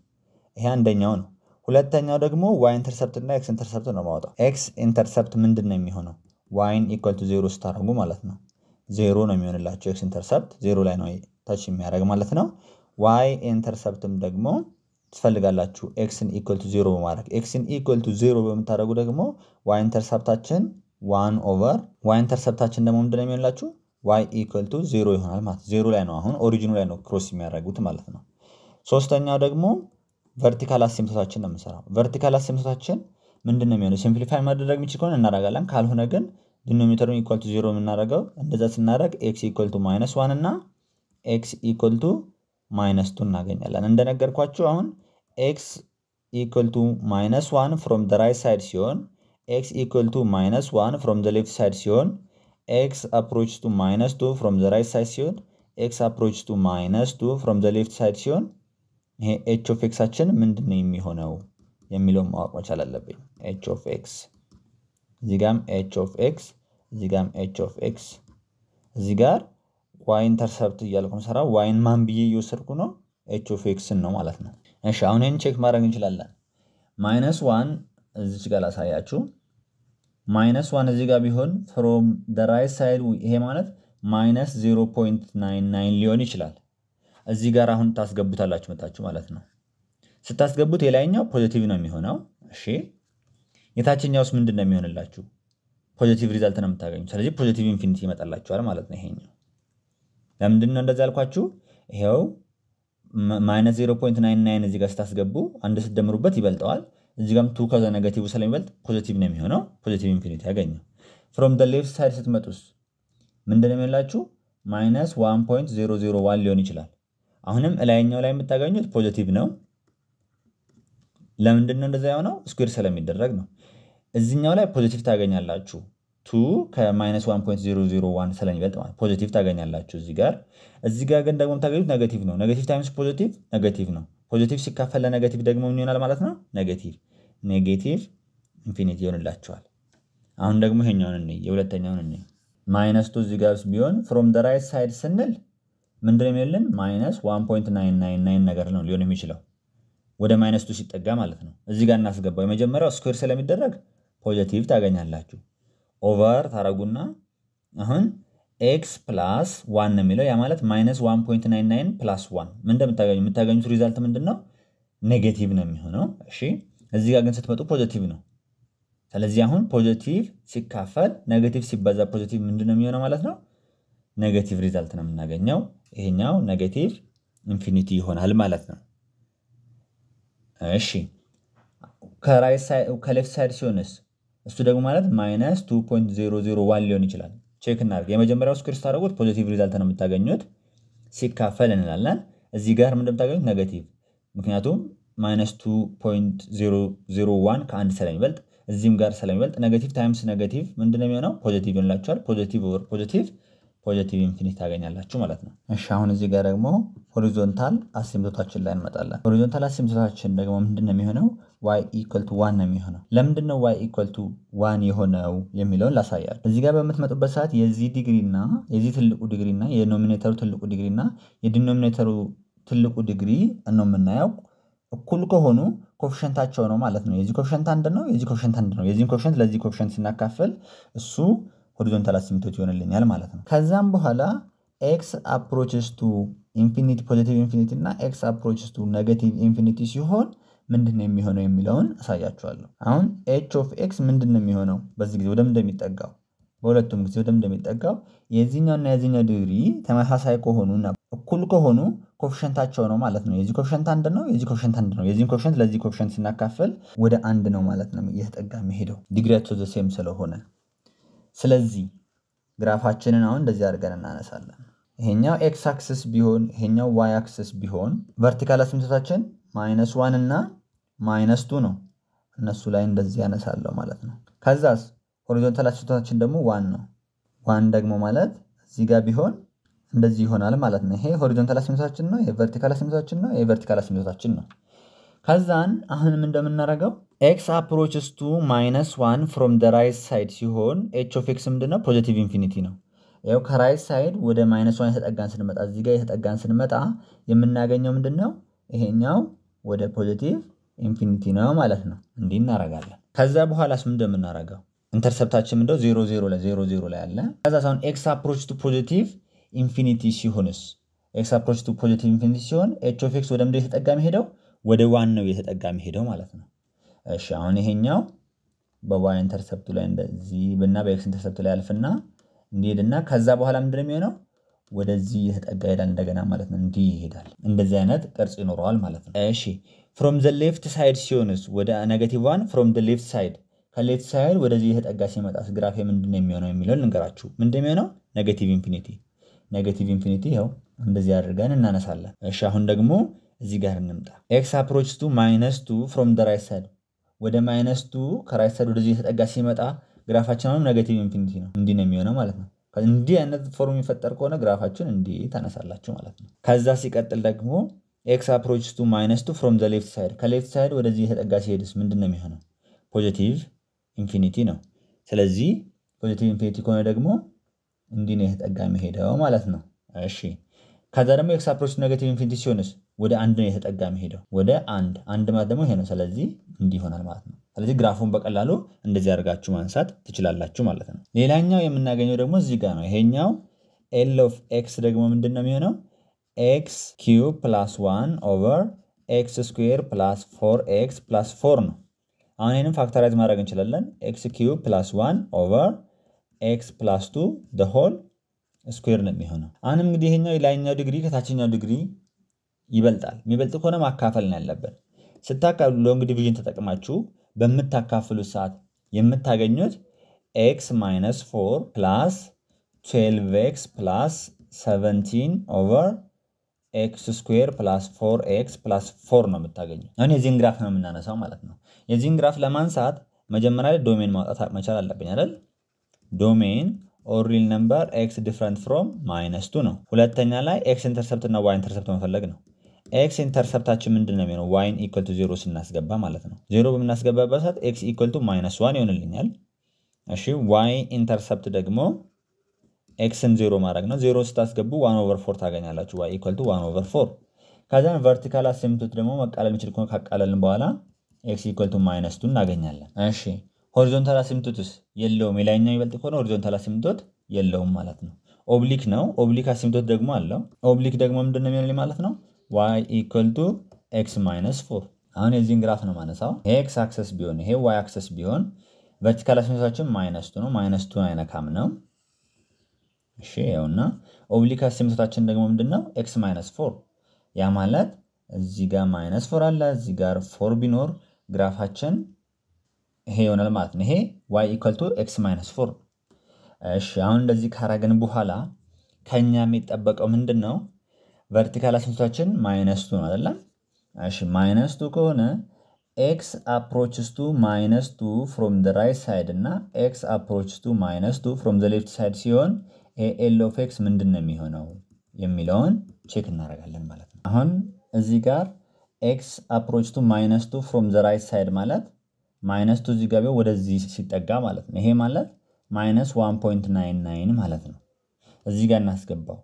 ይሄ አንደኛው ነው። ሁለተኛው ደግሞ ዋይ ኢንተርሰፕት እና ኤክስ ኢንተርሰፕት ነው ማወጣው። ኤክስ ኢንተርሰፕት ምንድን ነው የሚሆነው? ዋይን ኢኳል ቱ ዜሮ ስታደርጉ ማለት ነው። ዜሮ ነው የሚሆንላቸው። ኤክስ ኢንተርሰፕት ዜሮ ላይ ነው ታች የሚያደርግ ማለት ነው። ዋይ ኢንተርሰፕትም ደግሞ ትፈልጋላችሁ ኤክስን ኢኳል ቱ ዜሮ በማድረግ ኤክስን ኢኳል ቱ ዜሮ በምታደርጉ ደግሞ ዋይ ኢንተርሰፕታችን ዋን ኦቨር ዋይ ኢንተርሰፕታችን ደግሞ ምንድን ነው የሚሆንላችሁ? ዋይ ኢኳል ቱ ዜሮ ይሆናል ማለት ዜሮ ላይ ነው። አሁን ኦሪጂኑ ላይ ነው ክሮስ የሚያደርጉት ማለት ነው። ሶስተኛው ደግሞ ቨርቲካል አሲምቶታችን ነው የምንሰራው። ቨርቲካል አሲምቶታችን ምንድን ነው የሚሆነው? ሲምፕሊፋይ ማድረግ የሚችል ከሆነ እናደርጋለን። ካልሆነ ግን ዲኖሚተሩን ኢኳል ቱ ዜሮ የምናደርገው እንደዛ ስናደርግ ኤክስ ኢኳል ቱ ማይነስ ዋን እና ኤክስ ኢኳል ቱ ማይነስ ቱ እናገኛለን። እንደነገርኳችሁ አሁን ኤክስ ኢኳል ቱ ማይነስ ዋን ፍሮም ደ ራይት ሳይድ ሲሆን ኤክስ ኢኳል ቱ ማይነስ ዋን ፍሮም ደ ሌፍት ሳይድ ሲሆን ኤክስ አፕሮች ቱ ማይነስ ቱ ፍሮም ደ ራይት ሳይድ ሲሆን ኤክስ አፕሮች ቱ ማይነስ ቱ ፍሮም ደ ሌፍት ሳይድ ሲሆን ይሄ ኤች ኦፍ ኤክሳችን ምንድን ነው የሚሆነው የሚለውን ማወቅ መቻል አለብኝ። ኤች ኦፍ ኤክስ እዚህ ጋም ኤች ኦፍ ኤክስ እዚህ ጋም ኤች ኦፍ ኤክስ እዚህ ጋር ዋይን ኢንተርሰፕት እያልኩ ነው ሰራ ዋይን ማን ብዬ እየወሰድኩ ነው ኤች ኦፍ ኤክስን ነው ማለት ነው። እሺ አሁን ይህን ቼክ ማድረግ እንችላለን። ማይነስ ዋን እዚች ጋር ላሳያችሁ። ማይነስ ዋን እዚህ ጋር ቢሆን ፍሮም ደ ራይት ሳይድ ይሄ ማለት ማይነስ 0.99 ሊሆን ይችላል። እዚህ ጋር አሁን ታስገቡታላችሁ መጣችሁ ማለት ነው። ስታስገቡት የላይኛው ፖዚቲቭ ነው የሚሆነው። እሺ የታችኛውስ ምንድን ነው የሚሆንላችሁ? ፖዚቲቭ ሪዛልት ነው የምታገኙ። ስለዚህ ፖዚቲቭ ኢንፊኒቲ ይመጣላችኋል ማለት ነው። ይሄኛው ለምንድን ነው እንደዚህ ያልኳችሁ? ይሄው ማይነስ 0.99 እዚህ ጋር ስታስገቡ አንድ ስትደምሩበት ይበልጠዋል። እዚህ ጋም ቱ ከዛ ነገቲቭ ስለሚበልጥ ፖዚቲቭ ነው የሚሆነው። ፖዚቲቭ ኢንፊኒቲ ያገኘው። ፍሮም ደ ሌፍት ሳይድ ስትመጡስ ምንድን ነው የሚሆንላችሁ? ማይነስ 1.001 ሊሆን ይችላል። አሁንም እላይኛው ላይ የምታገኙት ፖዘቲቭ ነው። ለምንድነው ነው እንደዚያ የሆነው? ስኩዌር ስለሚደረግ ነው። እዚኛው ላይ ፖዚቲቭ ታገኛላችሁ። ቱ ከማይነስ 1.001 ስለሚበልጥ ማለት ፖዚቲቭ ታገኛላችሁ እዚህ ጋር። እዚህ ጋር ግን ደግሞ የምታገኙት ነገቲቭ ነው። ነገቲቭ ታይምስ ፖዚቲቭ ነገቲቭ ነው። ፖዚቲቭ ሲካፈል ለነገቲቭ ደግሞ ምን ይሆናል ማለት ነው? ነገቲቭ ኔጌቲቭ ኢንፊኒቲ ይሆንላችኋል። አሁን ደግሞ ይሄኛውን እንይ፣ የሁለተኛውን እንይ። ማይነስ ቱ እዚህ ጋር ቢሆን ፍሮም ደ ራይት ሳይድ ስንል ምንድን የሚልን ማይነስ 1.999 ነገር ነው ሊሆን የሚችለው ወደ ማይነስ ቱ ሲጠጋ ማለት ነው። እዚህ ጋር እናስገባው። የመጀመሪያው ስኩዌር ስለሚደረግ ፖዘቲቭ ታገኛላችሁ። ኦቨር ታረጉና አሁን ኤክስ ፕላስ ዋን ነው የሚለው ያ ማለት ማይነስ 1.99 ፕላስ ዋን ምን እንደምታገኙ የምታገኙት ሪዛልት ምንድን ነው? ኔጌቲቭ ነው የሚሆነው። እሺ እዚህ ጋር ግን ስትመጡ ፖዘቲቭ ነው። ስለዚህ አሁን ፖዘቲቭ ሲካፈል ኔጌቲቭ ሲበዛ ፖዘቲቭ ምንድን ነው የሚሆነው ማለት ነው? ኔጌቲቭ ሪዛልት ነው የምናገኘው። ይሄኛው ኔጌቲቭ ኢንፊኒቲ ይሆናል ማለት ነው። እሺ ከሌፍት ሳይድ ሲሆንስ እሱ ደግሞ ማለት ማይነስ 2.001 ሊሆን ይችላል። ቼክ እናድርግ። የመጀመሪያው ስኩዌር ስታደርጉት ፖዚቲቭ ሪዛልት ነው የምታገኙት፣ ሲካፈል እንላለን። እዚህ ጋር ምን እንደምታገኙት ኔጌቲቭ፣ ምክንያቱም ማይነስ 2.001 ከአንድ ስለሚበልጥ እዚህም ጋር ስለሚበልጥ ኔጌቲቭ ታይምስ ኔጌቲቭ ምንድነው የሚሆነው? ፖዚቲቭ ይሆንላችኋል። ፖዚቲቭ ኦቨር ፖዚቲቭ ፖዘቲቭ ኢንፊኒት ታገኛላችሁ ማለት ነው። እሺ አሁን እዚህ ጋር ደግሞ ሆሪዞንታል አሲምቶታችን ላይ እንመጣለን። ሆሪዞንታል አሲምቶታችን ደግሞ ምንድን ነው የሚሆነው? ዋይ ኢኳል ቱ ዋን ነው የሚሆነው። ለምንድን ነው ዋይ ኢኳል ቱ ዋን የሆነው የሚለውን ላሳያል። እዚህ ጋር በምትመጡበት ሰዓት የዚህ ዲግሪና የዚህ ትልቁ ዲግሪና የኖሚኔተሩ ትልቁ ዲግሪና የዲኖሚኔተሩ ትልቁ ዲግሪ ነው የምናየው እኩል ከሆኑ ኮፍሸንታቸው ነው ማለት ነው። የዚህ ኮፊሸንት አንድ ነው፣ የዚህ ኮፊሸንት አንድ ነው። የዚህን ኮፊሸንት ለዚህ ኮፊሸንት ስናካፍል እሱ ሆሪዞንታል አሲምቶች ይሆንልኛል ማለት ነው። ከዛም በኋላ ኤክስ አፕሮችስ ቱ ኢንፊኒቲ ፖዚቲቭ ኢንፊኒቲ እና ኤክስ አፕሮችስ ቱ ኔጌቲቭ ኢንፊኒቲ ሲሆን ምንድን ነው የሚሆነው የሚለውን አሳያችኋለሁ። አሁን ኤች ኦፍ ኤክስ ምንድን ነው የሚሆነው በዚህ ጊዜ ወደም እንደሚጠጋው በሁለቱም ጊዜ ወደም እንደሚጠጋው የዚህኛውና የዚህኛው ዲግሪ ተመሳሳይ ከሆኑ እና እኩል ከሆኑ ኮፍሽንታቸው ነው ማለት ነው። የዚህ ኮፍሽንት አንድ ነው፣ የዚህ ኮፍሽንት አንድ ነው። የዚህን ኮፍሽንት ለዚህ ኮፍሽንት ስናካፈል ወደ አንድ ነው ማለት ነው እየተጠጋ የሚሄደው ዲግሪያቸው ዘሴም ስለሆነ ስለዚህ ግራፋችንን አሁን እንደዚህ አድርገን እናነሳለን። ይሄኛው ኤክስ አክስስ ቢሆን ይሄኛው ዋይ አክስስ ቢሆን ቨርቲካል አስምሰታችን ማይነስ ዋን እና ማይነስ ቱ ነው። እነሱ ላይ እንደዚህ ያነሳለሁ ማለት ነው። ከዛስ ሆሪዞንታል አስምሰታችን ደግሞ ዋን ነው። ዋን ደግሞ ማለት እዚህ ጋር ቢሆን እንደዚህ ይሆናል ማለት ነው። ይሄ ሆሪዞንታል አስምሰታችን ነው። ይሄ ቨርቲካል ነው። ይሄ ቨርቲካል ነው። ከዛን አሁንም እንደምናደርገው ኤክስ አፕሮችስ ቱ ማይነስ ዋን ፍሮም ደ ራይት ሳይድ ሲሆን ኤች ኦፍ ኤክስ ምንድነው? ፖዚቲቭ ኢንፊኒቲ ነው። ያው ከራይት ሳይድ ወደ ማይነስ ዋን የተጠጋን ስንመጣ እዚህ ጋር የተጠጋን ስንመጣ የምናገኘው ምንድነው? ይሄኛው ወደ ፖዚቲቭ ኢንፊኒቲ ነው ማለት ነው። እንዲህ እናረጋለን። ከዛ በኋላስ ምን እንደምናረገው ኢንተርሰፕታችን እንደው ዜሮ ዜሮ ላይ ዜሮ ዜሮ ላይ አለ። ከዛ ሳሁን ኤክስ አፕሮች ቱ ፖዚቲቭ ኢንፊኒቲ ሲሆንስ ኤክስ አፕሮች ቱ ፖዚቲቭ ኢንፊኒቲ ሲሆን ኤች ኦፍ ኤክስ ወደ ምንድን የተጠጋ ሄደው ወደ ዋናው እየተጠጋ የሚሄደው ማለት ነው። እሺ አሁን ይሄኛው በዋይ ኢንተርሰፕቱ ላይ እንደዚህ ብና በኤክስ ኢንተርሰፕቱ ላይ አልፍና እንዲሄድና ከዛ በኋላ ምንድን ነው የሚሆነው ወደዚህ እየተጠጋ ይሄዳል እንደገና ማለት ነው። እንዲህ ይሄዳል። እንደዚህ አይነት ቅርጽ ይኖረዋል ማለት ነው። እሺ ፍሮም ዘ ሌፍት ሳይድ ሲሆንስ ወደ ኔጋቲቭ ዋን ፍሮም ዘ ሌፍት ሳይድ ከሌፍት ሳይድ ወደዚህ እየተጠጋ ሲመጣስ ግራፌ ምንድን ነው የሚሆነው የሚለውን ልንገራችሁ። ምንድን ነው የሚሆነው ኔጋቲቭ ኢንፊኒቲ ኔጋቲቭ ኢንፊኒቲ ይኸው እንደዚህ አድርገን እናነሳለን። እሺ አሁን ደግሞ እዚህ ጋር እንምጣ። ኤክስ አፕሮች ቱ ማይነስ ቱ ፍሮም ደ ራይት ሳይድ ወደ ማይነስ ቱ ከራይት ሳይድ ወደዚህ የተጠጋ ሲመጣ ግራፋችን አሁንም ኔጌቲቭ ኢንፊኒቲ ነው። እንዲህ ነው የሚሆነው ማለት ነው። እንዲህ አይነት ፎርም የሚፈጠር ከሆነ ግራፋችን እንዲህ ታነሳላችሁ ማለት ነው። ከዛ ሲቀጥል ደግሞ ኤክስ አፕሮች ቱ ማይነስ ቱ ፍሮም ዘ ሌፍት ሳይድ ከሌፍት ሳይድ ወደዚህ የተጠጋ ሲሄድስ ምንድን ነው የሚሆነው? ፖዚቲቭ ኢንፊኒቲ ነው። ስለዚህ ፖዚቲቭ ኢንፊኒቲ ከሆነ ደግሞ እንዲህ ነው የተጠጋ የሚሄደው ማለት ነው። እሺ ከዛ ደግሞ ኤክስ አፕሮች ቱ ኔጌቲቭ ኢንፊኒቲ ሲሆንስ ወደ አንድ ነው የተጠጋ መሄደው ወደ አንድ አንድ ማለት ደግሞ ይሄ ነው። ስለዚህ እንዲህ ይሆናል ማለት ነው። ስለዚህ ግራፉን በቀላሉ እንደዚህ አድርጋችሁ ማንሳት ትችላላችሁ ማለት ነው። ሌላኛው የምናገኘው ደግሞ እዚህ ጋር ነው። ይሄኛው ኤል ኦፍ ኤክስ ደግሞ ምንድን ነው የሚሆነው? ኤክስ ኪዩብ ፕላስ ዋን ኦቨር ኤክስ ስኩዌር ፕላስ ፎር ኤክስ ፕላስ ፎር ነው። አሁን ይህንም ፋክተራይዝ ማድረግ እንችላለን። ኤክስ ኪዩብ ፕላስ ዋን ኦቨር ኤክስ ፕላስ ቱ ሆል ስኩዌር ነው የሚሆነው። አሁንም እንግዲህ ይሄኛው የላይኛው ዲግሪ ከታችኛው ዲግሪ ይበልጣል። የሚበልጥ ከሆነ ማካፈል ነው ያለብን። ስታካሉ ሎንግ ዲቪዥን ተጠቅማችሁ በምታካፍሉት ሰዓት የምታገኙት ኤክስ ማይነስ ፎር ፕላስ ትዌልቭ ኤክስ ፕላስ ሰቨንቲን ኦቨር ኤክስ ስኩዌር ፕላስ ፎር ኤክስ ፕላስ ፎር ነው የምታገኘው። አሁን የዚህን ግራፍ ነው የምናነሳው ማለት ነው። የዚህን ግራፍ ለማንሳት መጀመሪያ ላይ ዶሜን ማውጣት መቻል አለብኝ አይደል? ዶሜን ኦር ሪል ነምበር ኤክስ ዲፍረንት ፍሮም ማይነስ ቱ ነው። ሁለተኛ ላይ ኤክስ ኢንተርሰፕት እና ዋይ ኢንተርሰፕት መፈለግ ነው። ኤክስ ኢንተርሰፕታችን ምንድን ነው የሚሆነው? ዋይን ኢኩል ቱ ዜሮ ስናስገባ ማለት ነው። ዜሮ በምናስገባበት ሰዓት ኤክስ ኢኩል ቱ ማይነስ ዋን ይሆንልኛል። እሺ ዋይ ኢንተርሰፕት ደግሞ ኤክስን ዜሮ ማድረግ ነው። ዜሮ ስታስገቡ ዋን ኦቨር ፎር ታገኛላችሁ። ዋይ ኢኮልቱ ቱ ዋን ኦቨር ፎር። ከዚያን ቨርቲካል አስምቶት ደግሞ መቃለል የሚችል ከሆነ ካቃለልን በኋላ ኤክስ ኢኩል ቱ ማይነስ ቱ እናገኛለን። እሺ ሆሪዞንታል አሲምቶትስ የለውም። የላይኛው ይበልጥ ከሆነ ሆሪዞንታል አሲምቶት የለውም ማለት ነው። ኦብሊክ ነው። ኦብሊክ አሲምቶት ደግሞ አለው። ኦብሊክ ደግሞ ምንድን ነው የሚሆንልኝ ማለት ነው ዋይ ኢኩል ቱ ኤክስ ማይነስ ፎር። አሁን የዚህን ግራፍ ነው ማነሳው። ይሄ ኤክስ አክሰስ ቢሆን ይሄ ዋይ አክሰስ ቢሆን ቨርቲካል አሲሜትሪያችን ማይነስ ቱ ነው። ማይነስ ቱ አይነካም ነው። እሺ ይኸውና ኦብሊክ አሲሜትሪያችን ደግሞ ምንድን ነው? ኤክስ ማይነስ ፎር። ያ ማለት እዚህ ጋር ማይነስ ፎር አለ፣ እዚህ ጋር ፎር ቢኖር ግራፋችን ይሄ ይሆናል ማለት ነው። ይሄ ዋይ ኢኳል ቱ ኤክስ ማይነስ ፎር። እሺ አሁን እንደዚህ ካረግን በኋላ ከኛ የሚጠበቀው ምንድን ነው? ቨርቲካል አስንቶቻችን ማይነስ ቱ ነው አይደለ? እሺ ማይነስ ቱ ከሆነ ኤክስ አፕሮችስ ቱ ማይነስ ቱ ፍሮም ዘ ራይት ሳይድ እና ኤክስ አፕሮችስ ቱ ማይነስ ቱ ፍሮም ዘ ሌፍት ሳይድ ሲሆን ኤል ኦፍ ኤክስ ምንድን ነው የሚሆነው የሚለውን ቼክ እናደርጋለን ማለት ነው። አሁን እዚህ ጋር ኤክስ አፕሮች ቱ ማይነስ ቱ ፍሮም ዘ ራይት ሳይድ ማለት ማይነስ ቱ እዚህ ጋር ቢሆን ወደዚህ ሲጠጋ ማለት ነው። ይሄ ማለት ማይነስ ዋን ፖይንት ናይን ማለት ነው። እዚህ ጋር እናስገባው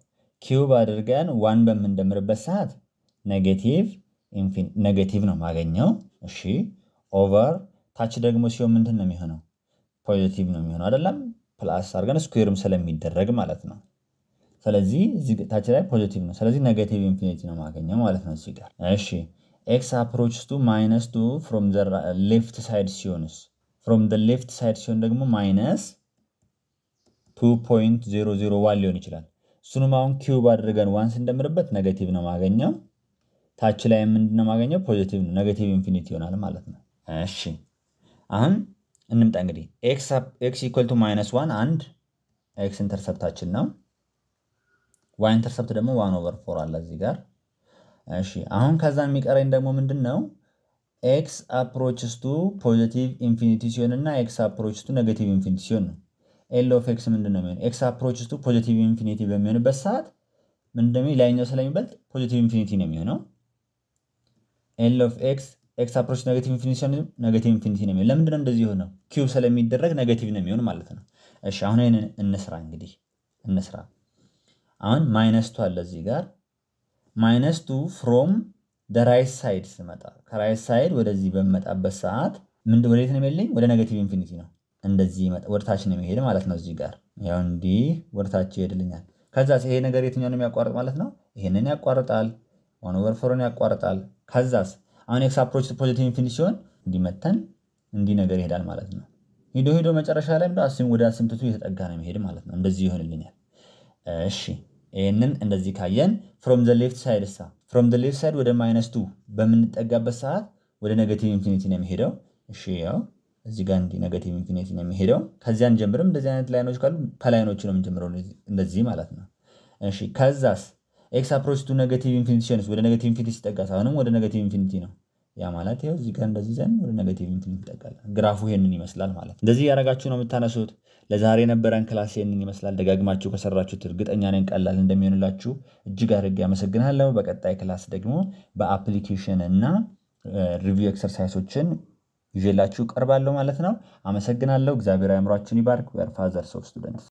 ኪዩብ አድርገን ዋን በምንደምርበት ሰዓት ኔጌቲቭ ነው ማገኘው። እሺ ኦቨር ታች ደግሞ ሲሆን ምንድን ነው የሚሆነው? ፖዚቲቭ ነው የሚሆነው አይደለም? ፕላስ አድርገን ስኩዌርም ስለሚደረግ ማለት ነው። ስለዚህ ታች ላይ ፖዚቲቭ ነው። ስለዚህ ኔጌቲቭ ኢንፊኒቲ ነው ማገኘው ማለት ነው እዚህ ጋር። እሺ ኤክስ አፕሮች ቱ ማይነስ ቱ ፍሮም ዘ ሌፍት ሳይድ ሲሆንስ ፍሮም ዘ ሌፍት ሳይድ ሲሆን ደግሞ ማይነስ ቱ ፖይንት ዜሮ ዜሮ ዋን ሊሆን ይችላል። እሱንም አሁን ኪዩብ አድርገን ዋን ስንደምርበት ኔጌቲቭ ነው ማገኘው። ታች ላይ ምንድን ነው ማገኘው? ፖዚቲቭ ነው። ኔጌቲቭ ኢንፊኒቲ ይሆናል ማለት ነው። እሺ አሁን እንምጣ እንግዲህ ኤክስ ኢኳል ቱ ማይነስ ዋን አንድ ኤክስ ኢንተርሰፕታችን ነው። ዋይ ኢንተርሰፕት ደግሞ ዋን ኦቨር ፎር አለ እዚህ ጋር። እሺ አሁን ከዛ የሚቀረኝ ደግሞ ምንድን ነው? ኤክስ አፕሮችስቱ ፖዚቲቭ ኢንፊኒቲ ሲሆን እና ኤክስ አፕሮችስቱ ኔጌቲቭ ኢንፊኒቲ ሲሆን ነው ኤል ኦፍ ኤክስ ምንድን ነው የሚሆነው? ኤክስ አፕሮችስ ቱ ፖዚቲቭ ኢንፊኒቲ በሚሆንበት ሰዓት ምንድን ላይኛው ስለሚበልጥ ፖዚቲቭ ኢንፊኒቲ ነው የሚሆነው። ኤል ኦፍ ኤክስ ኤክስ አፕሮች ነገቲቭ ኢንፊኒቲ ነገቲቭ ኢንፊኒቲ ነው የሚሆነው። ለምንድን እንደዚህ የሆነው? ኪዩብ ስለሚደረግ ነገቲቭ ነው የሚሆን ማለት ነው። እሺ አሁን ይህንን እንስራ እንግዲህ እንስራ። አሁን ማይነስ ቱ አለ እዚህ ጋር ማይነስ ቱ ፍሮም ደ ራይት ሳይድ ስመጣ ከራይት ሳይድ ወደዚህ በመጣበት ሰዓት ምንድን ወደየት ነው የሚልኝ? ወደ ነገቲቭ ኢንፊኒቲ ነው እንደዚህ ይመጣ ነው የሚሄድ ማለት ነው። እዚህ ጋር ያው እንዲህ ወደ ይሄድልኛል። ከዛ ይሄ ነገር የትኛው ነው የሚያቋርጥ ማለት ነው? ይሄንን ያቋርጣል። ዋን ኦቨር ፎርን ያቋርጣል። ከዛስ አሁን ኤክስ አፕሮች ፖዚቲቭ ኢንፊኒቲ ሲሆን እንዲመተን እንዲህ ነገር ይሄዳል ማለት ነው። ሂዶ ሂዶ መጨረሻ ላይ ምደ ወደ አስምትቱ እየተጠጋ ነው የሚሄድ ማለት ነው። እንደዚህ ይሆንልኛል። እሺ ይህንን እንደዚህ ካየን ፍሮም ዘ ሌፍት ሳይድ ሳ ፍሮም ዘ ሌፍት ሳይድ ወደ ማይነስ ቱ በምንጠጋበት ሰዓት ወደ ኔጋቲቭ ኢንፊኒቲ ነው የሚሄደው። እሺ ያው እዚህ ጋር እንዲህ ኔጋቲቭ ኢንፊኒቲ ነው የሚሄደው። ከዚያ እንጀምርም። እንደዚህ አይነት ላይኖች ካሉ ከላይኖቹ ነው የምንጀምረው እንደዚህ ማለት ነው። እሺ ከዛስ ኤክስ አፕሮች ቱ ኔጋቲቭ ኢንፊኒቲ ሲሆንስ ወደ ኔጋቲቭ ኢንፊኒቲ ሲጠጋስ አሁንም ወደ ኔጋቲቭ ኢንፊኒቲ ነው። ያ ማለት ይኸው እዚህ ጋር እንደዚህ ዘን ወደ ኔጋቲቭ ኢንፊኒቲ ይጠጋል። ግራፉ ይሄንን ይመስላል ማለት እንደዚህ ያደረጋችሁ ነው የምታነሱት። ለዛሬ የነበረን ክላስ ይሄንን ይመስላል። ደጋግማችሁ ከሰራችሁት እርግጠኛ ነን ቀላል እንደሚሆንላችሁ እጅግ አድርጌ አመሰግናለሁ። በቀጣይ ክላስ ደግሞ በአፕሊኬሽን እና ሪቪው ኤክሰርሳይሶችን ይዤላችሁ እቀርባለሁ ማለት ነው። አመሰግናለሁ። እግዚአብሔር አእምሯችሁን ይባርክ። ዌር ፋዘርስ ኦፍ ስቱደንትስ